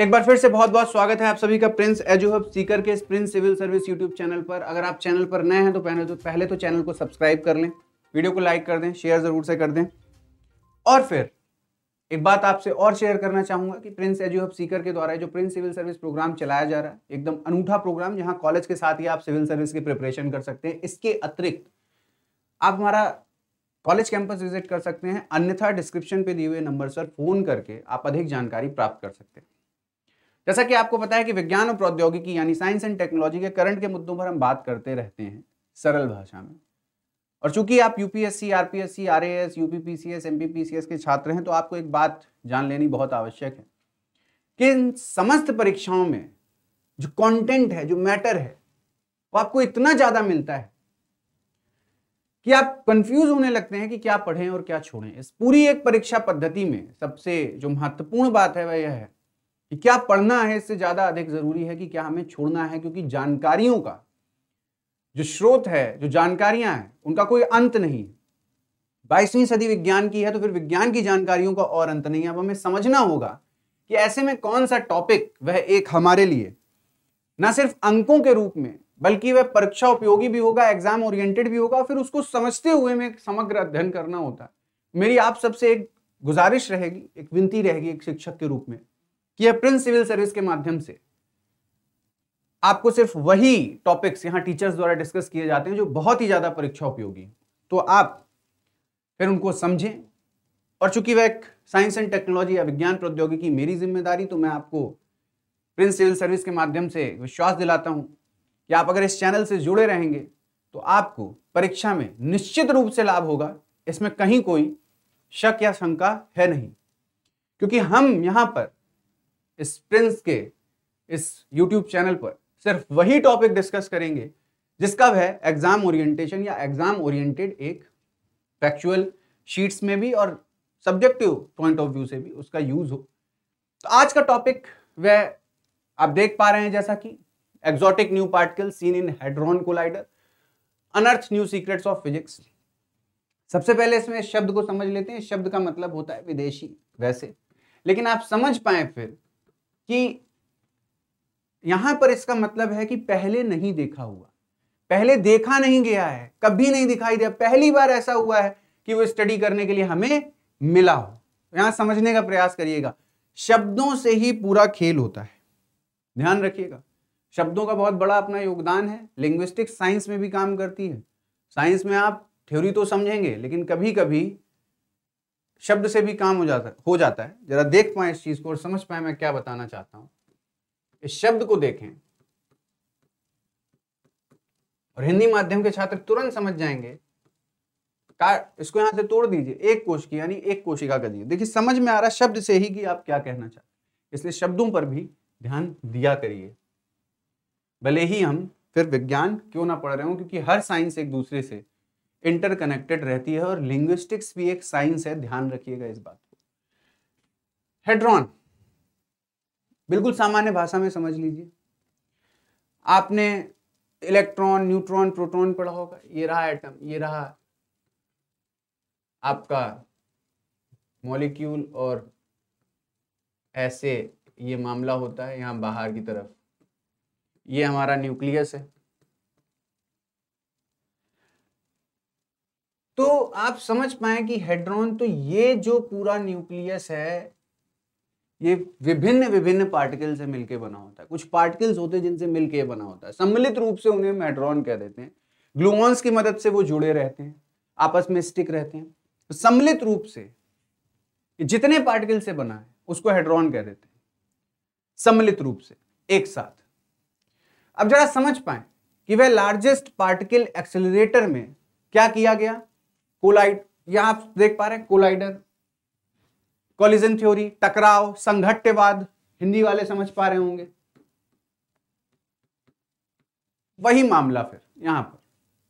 एक बार फिर से बहुत बहुत स्वागत है आप सभी का प्रिंस एजुहब सीकर के Prince civil service YouTube channel पर अगर आप चैनल पर नए हैं तो पहले तो पहले तो चैनल को सब्सक्राइब कर लें वीडियो को लाइक कर दें शेयर ज़रूर से कर दें और फिर एक बात आपसे और शेयर करना चाहूंगा कि प्रिंस एजुहब सीकर के द्वारा जो प्रिंस सिविल सर्विस प्रोग्राम चलाया जा रहा है एकदम अनूठा प्रोग्राम जहाँ कॉलेज के साथ ही आप सिविल सर्विस की प्रिपरेशन कर सकते हैं इसके अतिरिक्त आप हमारा कॉलेज कैंपस विजिट कर सकते हैं अन्यथा डिस्क्रिप्शन पे दिए हुए नंबर पर फ़ोन करके आप अधिक जानकारी प्राप्त कर सकते हैं जैसा कि आपको पता है कि विज्ञान और प्रौद्योगिकी यानी साइंस एंड टेक्नोलॉजी के करंट के मुद्दों पर हम बात करते रहते हैं सरल भाषा में और चूंकि आप UPSC RPSC RAS UPPCS MPPCS के छात्र हैं तो आपको एक बात जान लेनी बहुत आवश्यक है कि इन समस्त परीक्षाओं में जो कंटेंट है जो मैटर है वो आपको इतना ज्यादा मिलता है कि आप कंफ्यूज होने लगते हैं कि क्या पढ़ें और क्या छोड़ें इस पूरी एक परीक्षा पद्धति में सबसे जो महत्वपूर्ण बात है वह यह है कि क्या पढ़ना है इससे ज्यादा अधिक जरूरी है कि क्या हमें छोड़ना है क्योंकि जानकारियों का जो स्रोत है जो जानकारियां हैं उनका कोई अंत नहीं बाईसवीं सदी विज्ञान की है तो फिर विज्ञान की जानकारियों का और अंत नहीं है अब हमें समझना होगा कि ऐसे में कौन सा टॉपिक वह एक हमारे लिए ना सिर्फ अंकों के रूप में बल्कि वह परीक्षा उपयोगी भी होगा एग्जाम ओरिएंटेड भी होगा फिर उसको समझते हुए में समग्र अध्ययन करना होता है मेरी आप सबसे एक गुजारिश रहेगी एक विनती रहेगी एक शिक्षक के रूप में कि प्रिंस सिविल सर्विस के माध्यम से आपको सिर्फ वही टॉपिक्स यहां टीचर्स द्वारा डिस्कस किए जाते हैं जो बहुत ही ज़्यादा परीक्षा उपयोगी तो आप फिर उनको समझें और चूंकि वह एक साइंस एंड टेक्नोलॉजी या विज्ञान प्रौद्योगिकी मेरी जिम्मेदारी तो मैं आपको प्रिंस सिविल सर्विस के माध्यम से विश्वास दिलाता हूं कि आप अगर इस चैनल से जुड़े रहेंगे तो आपको परीक्षा में निश्चित रूप से लाभ होगा इसमें कहीं कोई शक या शंका है नहीं क्योंकि हम यहां पर इस प्रिंस के इस यूट्यूब चैनल पर सिर्फ वही टॉपिक डिस्कस करेंगे जिसका वह एग्जाम ओरिएंटेशन या एग्जाम ओरिएंटेड एक फैक्चुअल शीट्स में भी और सब्जेक्टिव पॉइंट ऑफ व्यू से भी उसका यूज हो तो आज का टॉपिक वह आप देख पा रहे हैं जैसा कि exotic new particle seen in hadron collider unearth new secrets of physics सबसे पहले इसमें शब्द को समझ लेते हैं शब्द का मतलब होता है विदेशी वैसे लेकिन आप समझ पाए फिर कि यहां पर इसका मतलब है कि पहले नहीं देखा हुआ पहले देखा नहीं गया है कभी नहीं दिखाई दिया पहली बार ऐसा हुआ है कि वो स्टडी करने के लिए हमें मिला हो यहां समझने का प्रयास करिएगा शब्दों से ही पूरा खेल होता है ध्यान रखिएगा शब्दों का बहुत बड़ा अपना योगदान है लिंग्विस्टिक साइंस में भी काम करती है साइंस में आप थ्योरी तो समझेंगे लेकिन कभी कभी शब्द से भी काम हो जाता हो जाता है जरा देख पाए इस चीज को और समझ पाए मैं क्या बताना चाहता हूं इस शब्द को देखें और हिंदी माध्यम के छात्र तुरंत समझ जाएंगे का इसको यहां से तोड़ दीजिए एक कोश की यानी एक कोशिका का दीजिए देखिए समझ में आ रहा शब्द से ही कि आप क्या कहना चाहते इसलिए शब्दों पर भी ध्यान दिया करिए भले ही हम फिर विज्ञान क्यों ना पढ़ रहे हो क्योंकि हर साइंस एक दूसरे से इंटरकनेक्टेड रहती है और लिंग्विस्टिक्स भी एक साइंस है ध्यान रखिएगा इस बात को हेड्रॉन बिल्कुल सामान्य भाषा में समझ लीजिए आपने इलेक्ट्रॉन न्यूट्रॉन प्रोटॉन पढ़ा होगा ये रहा एटम ये रहा आपका मॉलिक्यूल और ऐसे ये मामला होता है यहाँ बाहर की तरफ ये हमारा न्यूक्लियस है आप समझ पाए कि हेड्रॉन तो ये जो पूरा न्यूक्लियस है ये विभिन्न विभिन्न पार्टिकल से मिलके बना होता है कुछ पार्टिकल्स होते हैं जिनसे मिलके बना होता है सम्मिलित रूप से उन्हें हेड्रॉन कह देते हैं ग्लूमॉन्स की मदद से वो जुड़े रहते हैं आपस में स्टिक रहते हैं तो सम्मिलित रूप से जितने पार्टिकल से बना है उसको हेड्रॉन कह देते हैं सम्मिलित रूप से एक साथ अब जरा समझ पाए कि वह लार्जेस्ट पार्टिकल एक्सेलरेटर में क्या किया गया कोलाइड यहां आप देख पा रहे हैं कोलाइडर कॉलिजन थ्योरी टकराव संघट्यवाद हिंदी वाले समझ पा रहे होंगे वही मामला फिर यहां पर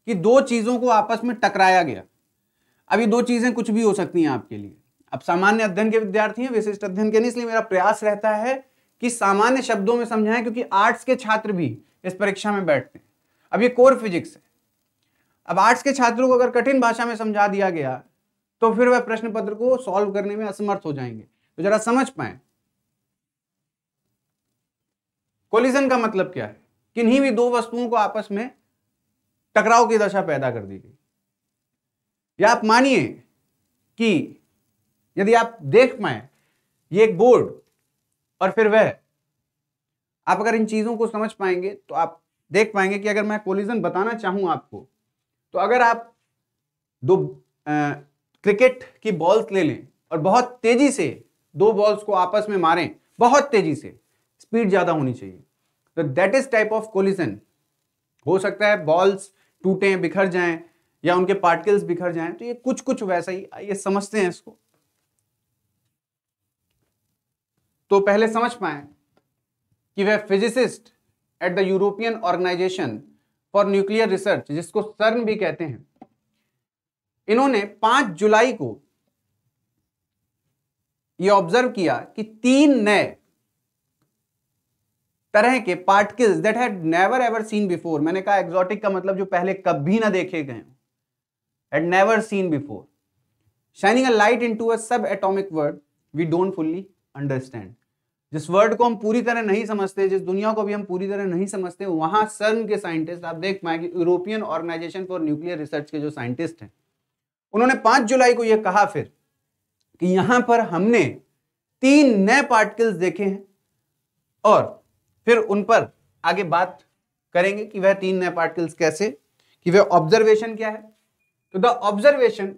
कि दो चीजों को आपस में टकराया गया अब ये दो चीजें कुछ भी हो सकती हैं आपके लिए अब सामान्य अध्ययन के विद्यार्थी हैं विशिष्ट अध्ययन के नहीं इसलिए मेरा प्रयास रहता है कि सामान्य शब्दों में समझाएं क्योंकि आर्ट्स के छात्र भी इस परीक्षा में बैठते हैं अब ये कोर फिजिक्स है अब आर्ट्स के छात्रों को अगर कठिन भाषा में समझा दिया गया तो फिर वह प्रश्न पत्र को सॉल्व करने में असमर्थ हो जाएंगे तो जरा समझ पाए कोलिजन का मतलब क्या है किन्हीं भी दो वस्तुओं को आपस में टकराव की दशा पैदा कर दी गई या आप मानिए कि यदि आप देख पाए ये एक बोर्ड और फिर वह आप अगर इन चीजों को समझ पाएंगे तो आप देख पाएंगे कि अगर मैं कोलिजन बताना चाहूं आपको तो अगर आप दो आ, क्रिकेट की बॉल्स ले लें और बहुत तेजी से दो बॉल्स को आपस में मारें बहुत तेजी से स्पीड ज़्यादा होनी चाहिए तो that is type of collision हो सकता है बॉल्स टूटें बिखर जाएं या उनके पार्टिकल्स बिखर जाएं तो ये कुछ कुछ वैसा ही ये समझते हैं इसको तो पहले समझ पाए कि वह physicist at the European Organisation for Nuclear Research जिसको सर्न भी कहते हैं इन्होंने 5 जुलाई को यह ऑब्जर्व किया कि तीन नए तरह के particles that had never ever seen before मैंने कहा एग्जॉटिक का मतलब जो पहले कभी ना देखे गए had never seen before shining a light into a subatomic word we don't fully understand जिस वर्ल्ड को हम पूरी तरह नहीं समझते जिस दुनिया को भी हम पूरी तरह नहीं समझते वहां सर्न के साइंटिस्ट आप देख पाएंगे European Organisation for Nuclear Research के जो साइंटिस्ट हैं उन्होंने पांच जुलाई को यह कहा फिर कि यहां पर हमने तीन नए पार्टिकल्स देखे हैं और फिर उन पर आगे बात करेंगे कि वह तीन नए पार्टिकल्स कैसे कि वह ऑब्जर्वेशन क्या है तो the observation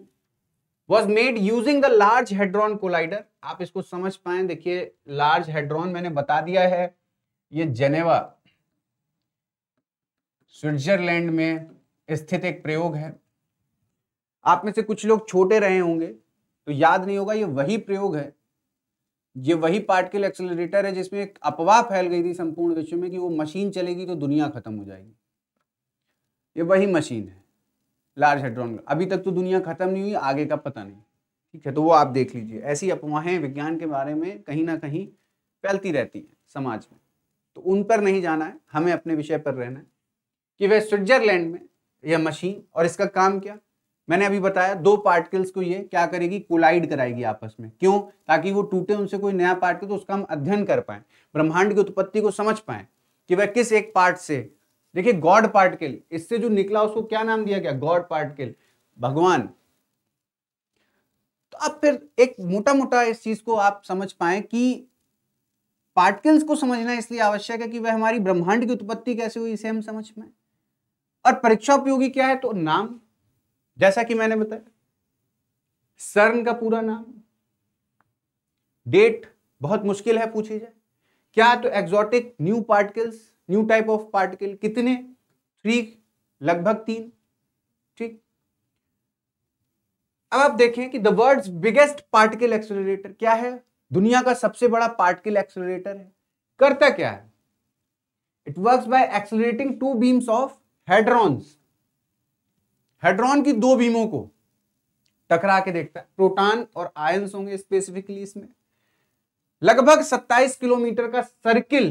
was made using the large hadron collider आप इसको समझ पाए देखिए लार्ज हेड्रॉन मैंने बता दिया है ये जेनेवा स्विट्जरलैंड में स्थित एक प्रयोग है आप में से कुछ लोग छोटे रहे होंगे तो याद नहीं होगा ये वही प्रयोग है ये वही पार्टिकल एक्सेलरेटर है जिसमें एक अपवाह फैल गई थी संपूर्ण विश्व में कि वो मशीन चलेगी तो दुनिया खत्म हो जाएगी ये वही मशीन है लार्ज हेड्रॉन अभी तक तो दुनिया खत्म नहीं हुई आगे का पता नहीं ठीक है तो वो आप देख लीजिए ऐसी अफवाहें विज्ञान के बारे में कहीं ना कहीं फैलती रहती हैं समाज में तो उन पर नहीं जाना है हमें अपने विषय पर रहना है कि वह स्विट्जरलैंड में यह मशीन और इसका काम क्या मैंने अभी बताया दो पार्टिकल्स को ये क्या करेगी कोलाइड कराएगी आपस में क्यों ताकि वो टूटे उनसे कोई नया पार्टिकल तो उसका हम अध्ययन कर पाए ब्रह्मांड की उत्पत्ति को समझ पाए कि वह किस एक पार्ट से देखिए गॉड पार्टिकल इससे जो निकला उसको क्या नाम दिया गया गॉड पार्टिकल भगवान तो अब फिर एक मोटा मोटा इस चीज को आप समझ पाए कि पार्टिकल्स को समझना इसलिए आवश्यक है कि वह हमारी ब्रह्मांड की उत्पत्ति कैसे हुई इसे हम समझ पाए और परीक्षा उपयोगी क्या है तो नाम जैसा कि मैंने बताया सर्न का पूरा नाम डेट बहुत मुश्किल है पूछी जाए क्या तो exotic new particles new type of particle कितने थ्री लगभग तीन ठीक अब आप देखें कि the world biggest particle accelerator क्या है दुनिया का सबसे बड़ा पार्टिकल एक्सेलरेटर है करता क्या है it works by accelerating two beams of hadrons hadron की दो बीमों को टकरा के देखता है प्रोटॉन और आयंस होंगे स्पेसिफिकली इसमें लगभग 27 किलोमीटर का सर्किल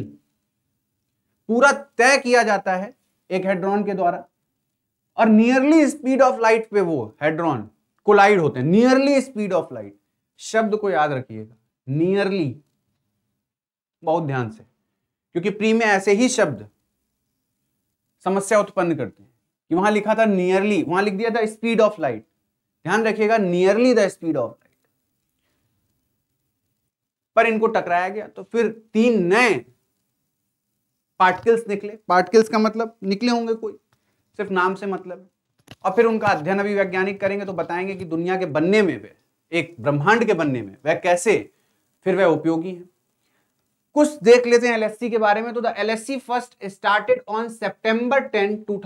पूरा तय किया जाता है एक हेड्रॉन के द्वारा और नियरली स्पीड ऑफ लाइट पे वो हेड्रॉन कोलाइड होते हैं नियरली स्पीड ऑफ लाइट शब्द को याद रखिएगा नियरली बहुत ध्यान से क्योंकि प्री में ऐसे ही शब्द समस्या उत्पन्न करते हैं कि वहां लिखा था नियरली वहां लिख दिया था स्पीड ऑफ लाइट ध्यान रखिएगा nearly the speed of light पर इनको टकराया गया तो फिर तीन नए पार्टिकल्स निकले पार्टिकल्स का मतलब निकले होंगे कोई सिर्फ नाम से मतलब है और फिर उनका अध्ययन अभी वैज्ञानिक करेंगे तो बताएंगे कि दुनिया के बनने में वे एक ब्रह्मांड के बनने में वह कैसे फिर वह उपयोगी है कुछ देख लेते हैं एलएससी के बारे में तो the LHC first started on September ten two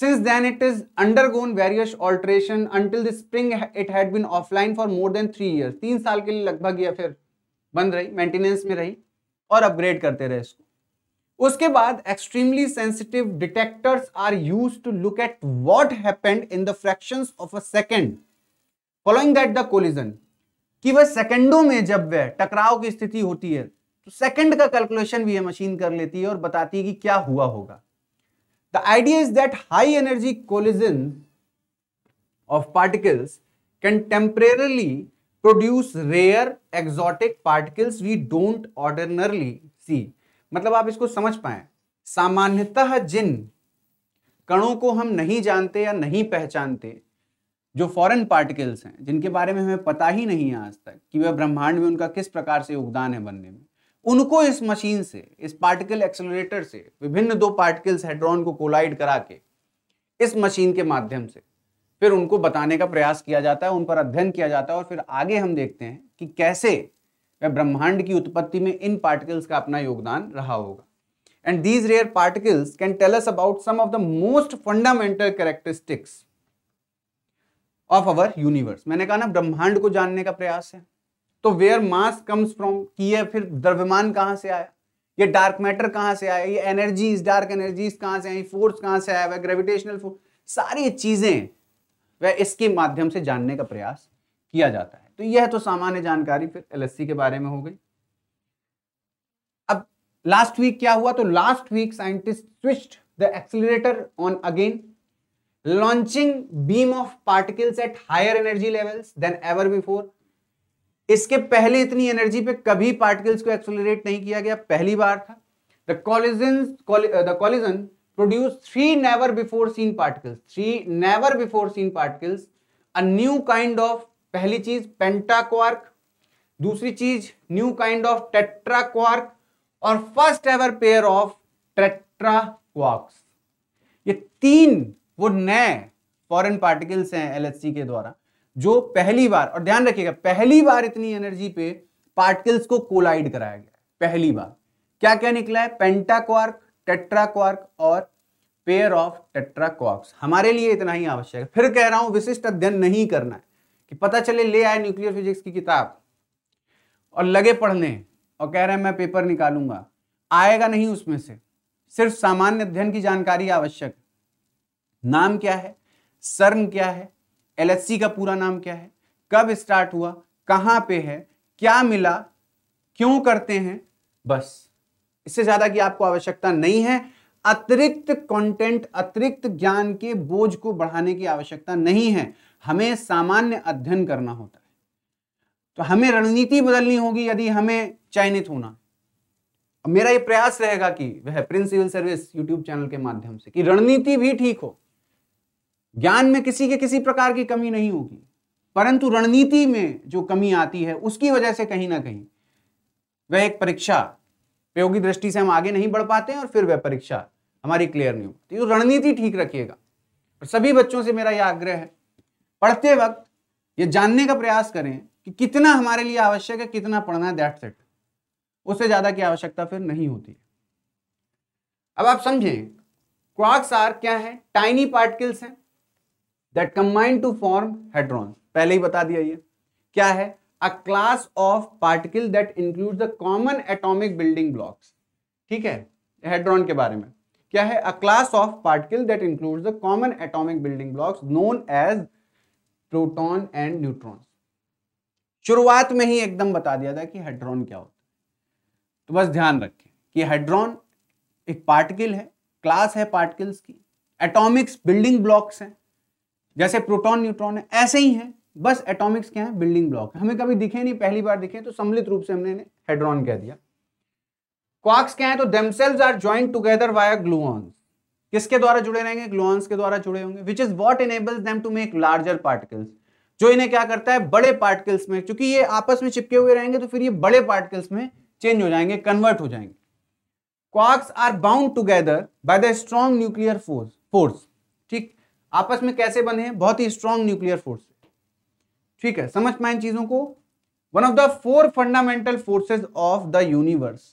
Since then it is undergone various alteration until the spring it had been offline for more than three years. तीन साल के लिए लगभग यह फिर बंद रही मेंटेनेंस में रही और अपग्रेड करते रहे इसको उसके बाद extremely sensitive detectors are use to look at what happened in the fraction of a second following that the collision कि वह सेकेंडों में जब वह टकराव की स्थिति होती है तो सेकेंड का कैलकुलेशन भी यह मशीन कर लेती है और बताती है कि क्या हुआ होगा the idea is that high energy collision of particles can temporarily produce rare exotic particles we don't ordinarily see मतलब आप इसको समझ पाए सामान्यतः जिन कणों को हम नहीं जानते या नहीं पहचानते जो फॉरेन पार्टिकल्स हैं जिनके बारे में हमें पता ही नहीं है आज तक कि वह ब्रह्मांड में उनका किस प्रकार से योगदान है बनने में उनको इस मशीन से इस पार्टिकल एक्सलोरेटर से विभिन्न दो पार्टिकल्स हेड्रॉन को कोलाइड करा के इस मशीन के माध्यम से फिर उनको बताने का प्रयास किया जाता है उन पर अध्ययन किया जाता है और फिर आगे हम देखते हैं कि कैसे या ब्रह्मांड की उत्पत्ति में इन पार्टिकल्स का अपना योगदान रहा होगा and these rare particles can tell us about some of the most fundamental characteristics of our universe मैंने कहा ना ब्रह्मांड को जानने का प्रयास है तो वेयर मास कम्स फ्रॉम कि यह फिर द्रव्यमान कहाँ से आया ये डार्क मैटर कहाँ से आया ये एनर्जीज डार्क एनर्जीज कहाँ से आई फोर्स कहाँ से आया वह ग्रेविटेशनल फोर्स सारी चीज़ें वह इसके माध्यम से जानने का प्रयास किया जाता है तो यह तो सामान्य जानकारी फिर एलएससी के बारे में हो गई अब लास्ट वीक क्या हुआ तो last week scientist switched the accelerator on again launching beam of particles at higher energy levels than ever before इसके पहले इतनी एनर्जी पे कभी पार्टिकल्स को एक्सोलरेट नहीं किया गया पहली बार था the collision the collision produce three never before seen particles three never before seen particles a new kind of पहली चीज पेंटाक्वार्क दूसरी चीज न्यू काइंड ऑफ टेट्राक्वार्क और first ever pair of tetraquarks ये तीन वो नए फॉरेन पार्टिकल्स हैं एलएचसी के द्वारा जो पहली बार और ध्यान रखिएगा पहली बार इतनी एनर्जी पे पार्टिकल्स को कोलाइड कराया गया पहली बार क्या क्या निकला है पेंटाक्वार्क टेट्राक्वार्क और पेयर ऑफ टेट्राक्वार्क्स हमारे लिए इतना ही आवश्यक है फिर कह रहा हूं विशिष्ट अध्ययन नहीं करना कि पता चले ले आए न्यूक्लियर फिजिक्स की किताब और लगे पढ़ने और कह रहे हैं मैं पेपर निकालूंगा आएगा नहीं उसमें से सिर्फ सामान्य अध्ययन की जानकारी आवश्यक नाम क्या है सर्म क्या है एलएससी का पूरा नाम क्या है कब स्टार्ट हुआ कहां पे है क्या मिला क्यों करते हैं बस इससे ज्यादा की आपको आवश्यकता नहीं है अतिरिक्त कंटेंट अतिरिक्त ज्ञान के बोझ को बढ़ाने की आवश्यकता नहीं है हमें सामान्य अध्ययन करना होता है तो हमें रणनीति बदलनी होगी यदि हमें चयनित होना मेरा ये प्रयास रहेगा कि वह Prince civil service YouTube channel के माध्यम से कि रणनीति भी ठीक हो ज्ञान में किसी के किसी प्रकार की कमी नहीं होगी परंतु रणनीति में जो कमी आती है उसकी वजह से कहीं ना कहीं वह एक परीक्षा प्रयोगी दृष्टि से हम आगे नहीं बढ़ पाते हैं और फिर वह परीक्षा हमारी क्लियर नहीं होती तो रणनीति ठीक रखिएगा सभी बच्चों से मेरा यह आग्रह है पढ़ते वक्त ये जानने का प्रयास करें कि कितना हमारे लिए आवश्यक है कितना पढ़ना है दैट सेट उससे ज़्यादा की आवश्यकता फिर नहीं होती अब आप समझें क्वार्क्स आर क्या है टाइनी पार्टिकल्स हैं that combine to form hadron पहले ही बता दिया ये क्या है a class of particle that include the common atomic building blocks ठीक है हेड्रॉन के बारे में क्या है a class of particle that include the common atomic building blocks known as proton and neutron शुरुआत में ही एकदम बता दिया था कि हेड्रॉन क्या होता है तो बस ध्यान रखें कि हेड्रॉन एक पार्टिकल है क्लास है पार्टिकल्स की एटॉमिक्स बिल्डिंग ब्लॉक्स हैं जैसे प्रोटॉन न्यूट्रॉन है ऐसे ही हैं बस एटॉमिक्स क्या है बिल्डिंग ब्लॉक है हमें कभी दिखे नहीं पहली बार दिखे तो सम्मिलित रूप से हमने हेड्रॉन कह दिया क्वार्क्स क्या है तो themselves are joined together via gluons किसके द्वारा जुड़े रहेंगे ग्लूऑन्स के द्वारा जुड़े होंगे which is what enable to make larger particles जो इन्हें क्या करता है बड़े पार्टिकल्स में क्योंकि ये आपस में चिपके हुए रहेंगे तो फिर ये बड़े पार्टिकल्स में चेंज हो जाएंगे कन्वर्ट हो जाएंगे quarks are bound together by the strong nuclear force force ठीक आपस में कैसे बने हैं बहुत ही स्ट्रॉन्ग न्यूक्लियर फोर्स ठीक है समझ पाए इन चीजों को one of the four fundamental forces of the universe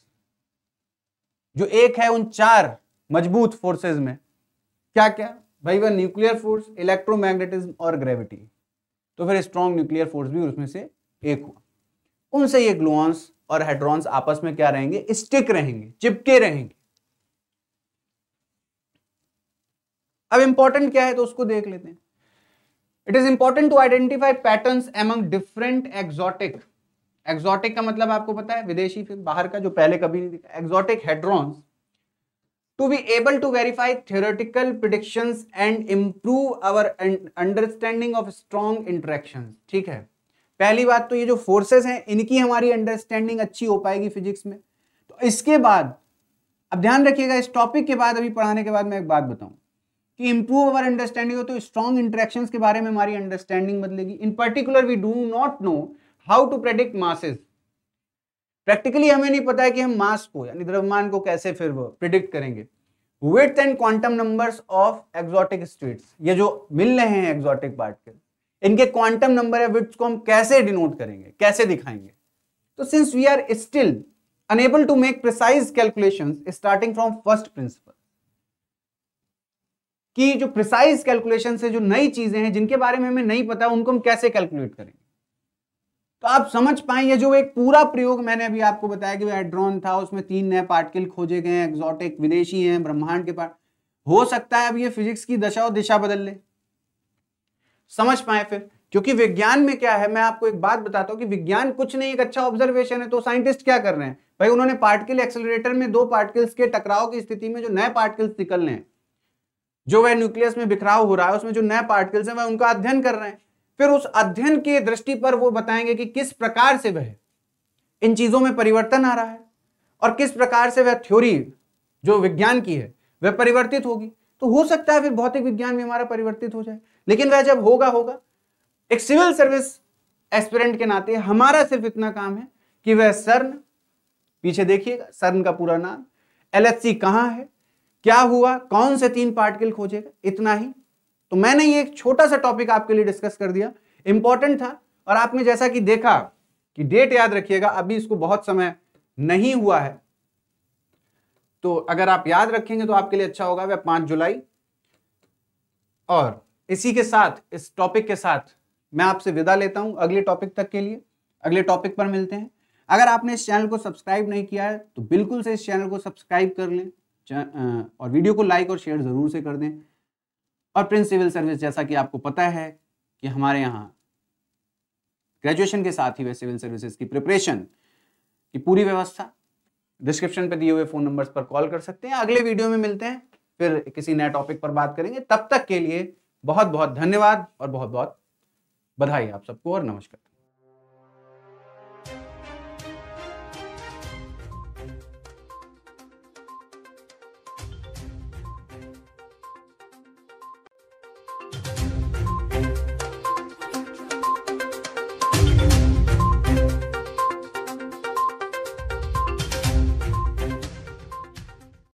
जो एक है उन चार मजबूत फोर्सेज में क्या क्या भाई वह न्यूक्लियर फोर्स इलेक्ट्रोमैग्नेटिज्म और ग्रेविटी तो फिर स्ट्रॉन्ग न्यूक्लियर फोर्स भी उसमें से एक हुआ उनसे ये ग्लोन्स और हेड्रॉन्स आपस में क्या रहेंगे स्टिक रहेंगे चिपके रहेंगे अब इंपॉर्टेंट क्या है तो उसको देख लेते हैं it is important to identify pattern among different exotic exotic का मतलब आपको पता है विदेशी फिर बाहर का जो पहले कभी नहीं दिखा exotic hadrons to be able to verify theoretical prediction and improve our understanding of strong interactions ठीक है पहली बात तो ये जो फोर्सेस हैं इनकी हमारी अंडरस्टैंडिंग अच्छी हो पाएगी फिजिक्स में तो इसके बाद अब ध्यान रखिएगा इस टॉपिक के बाद अभी पढ़ाने के बाद मैं एक बात बताऊं कि इंप्रूव अवर अंडरस्टैंडिंग हो तो स्ट्रॉन्ग इंटरेक्शंस के बारे में हमारी अंडरस्टैंडिंग बदलेगी in particular we do not know how to predict masses practically हमें नहीं पता है कि हम मास को यानी द्रव्यमान को कैसे फिर वो प्रिडिक्ट करेंगे with and quantum numbers of exotic states ये जो मिल रहे हैं एक्सोटिक पार्टिकल इनके क्वांटम नंबर है विथ्स को हम कैसे डिनोट करेंगे कैसे दिखाएंगे तो since we are still unable to make precise calculation starting from first principle कि जो प्रिसाइज कैलकुलेशन से जो नई चीजें हैं जिनके बारे में हमें नहीं पता उनको हम कैसे कैलकुलेट करेंगे तो आप समझ पाए ये जो एक पूरा प्रयोग मैंने अभी आपको बताया कि एड्रॉन था उसमें तीन नए पार्टिकल खोजे गए हैं एक्सोटिक विदेशी हैं ब्रह्मांड के पार्ट हो सकता है अब ये फिजिक्स की दशा और दिशा बदल ले समझ पाए फिर क्योंकि विज्ञान में क्या है मैं आपको एक बात बताता हूँ कि विज्ञान कुछ नहीं एक अच्छा ऑब्जर्वेशन है तो साइंटिस्ट क्या कर रहे हैं भाई उन्होंने पार्टिकल एक्सलरेटर में दो पार्टिकल्स के टकराव की स्थिति में जो नए पार्टिकल्स निकल रहे हैं जो वह न्यूक्लियस में बिखराव हो रहा है उसमें जो नए पार्टिकल्स हैं वह उनका अध्ययन कर रहे हैं फिर उस अध्ययन के दृष्टि पर वो बताएंगे कि किस प्रकार से वह इन चीजों में परिवर्तन आ रहा है और किस प्रकार से वह थ्योरी जो विज्ञान की है वह परिवर्तित होगी तो हो सकता है फिर भौतिक विज्ञान में हमारा परिवर्तित हो जाए लेकिन वह जब होगा होगा एक सिविल सर्विस एस्पिरेंट के नाते हमारा सिर्फ इतना काम है कि वह सर्न पीछे देखिएगा सर्न का पूरा नाम एल एच सी है क्या हुआ कौन से तीन पार्टिकल खोजेगा इतना ही तो मैंने ये एक छोटा सा टॉपिक आपके लिए डिस्कस कर दिया इंपॉर्टेंट था और आपने जैसा कि देखा कि डेट याद रखिएगा अभी इसको बहुत समय नहीं हुआ है तो अगर आप याद रखेंगे तो आपके लिए अच्छा होगा वह पांच जुलाई और इसी के साथ इस टॉपिक के साथ मैं आपसे विदा लेता हूं अगले टॉपिक तक के लिए अगले टॉपिक पर मिलते हैं अगर आपने इस चैनल को सब्सक्राइब नहीं किया है तो बिल्कुल से इस चैनल को सब्सक्राइब कर लें और वीडियो को लाइक और शेयर ज़रूर से कर दें और प्रिंस सिविल सर्विस जैसा कि आपको पता है कि हमारे यहाँ ग्रेजुएशन के साथ ही वह सिविल सर्विसेज की प्रिपरेशन की पूरी व्यवस्था डिस्क्रिप्शन पर दिए हुए फोन नंबर्स पर कॉल कर सकते हैं अगले वीडियो में मिलते हैं फिर किसी नए टॉपिक पर बात करेंगे तब तक के लिए बहुत बहुत धन्यवाद और बहुत बहुत बधाई आप सबको और नमस्कार